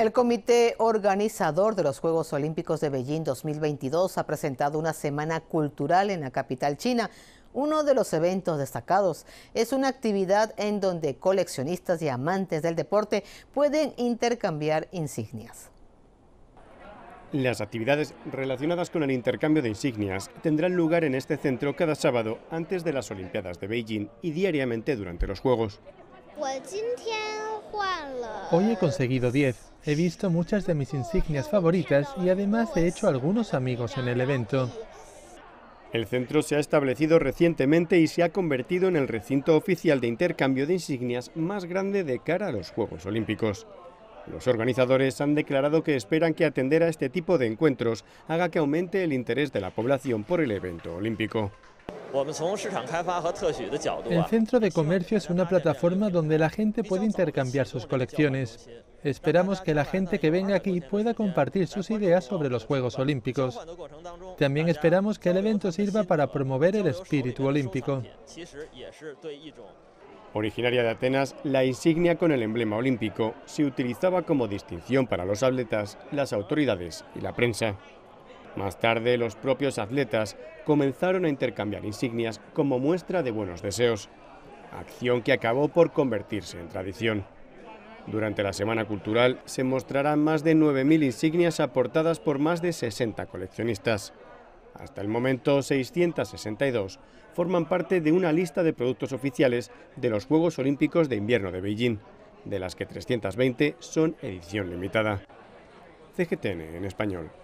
El comité organizador de los Juegos Olímpicos de Beijing 2022 ha presentado una semana cultural en la capital china. Uno de los eventos destacados es una actividad en donde coleccionistas y amantes del deporte pueden intercambiar insignias. Las actividades relacionadas con el intercambio de insignias tendrán lugar en este centro cada sábado antes de las Olimpiadas de Beijing y diariamente durante los Juegos. Pues Hoy he conseguido 10. He visto muchas de mis insignias favoritas y además he hecho algunos amigos en el evento. El centro se ha establecido recientemente y se ha convertido en el recinto oficial de intercambio de insignias más grande de cara a los Juegos Olímpicos. Los organizadores han declarado que esperan que atender a este tipo de encuentros haga que aumente el interés de la población por el evento olímpico. El centro de comercio es una plataforma donde la gente puede intercambiar sus colecciones. Esperamos que la gente que venga aquí pueda compartir sus ideas sobre los Juegos Olímpicos. También esperamos que el evento sirva para promover el espíritu olímpico. Originaria de Atenas, la insignia con el emblema olímpico se utilizaba como distinción para los atletas, las autoridades y la prensa. Más tarde, los propios atletas comenzaron a intercambiar insignias como muestra de buenos deseos, acción que acabó por convertirse en tradición. Durante la Semana Cultural se mostrarán más de 9.000 insignias aportadas por más de 60 coleccionistas. Hasta el momento, 662 forman parte de una lista de productos oficiales de los Juegos Olímpicos de Invierno de Beijing, de las que 320 son edición limitada. CGTN en español.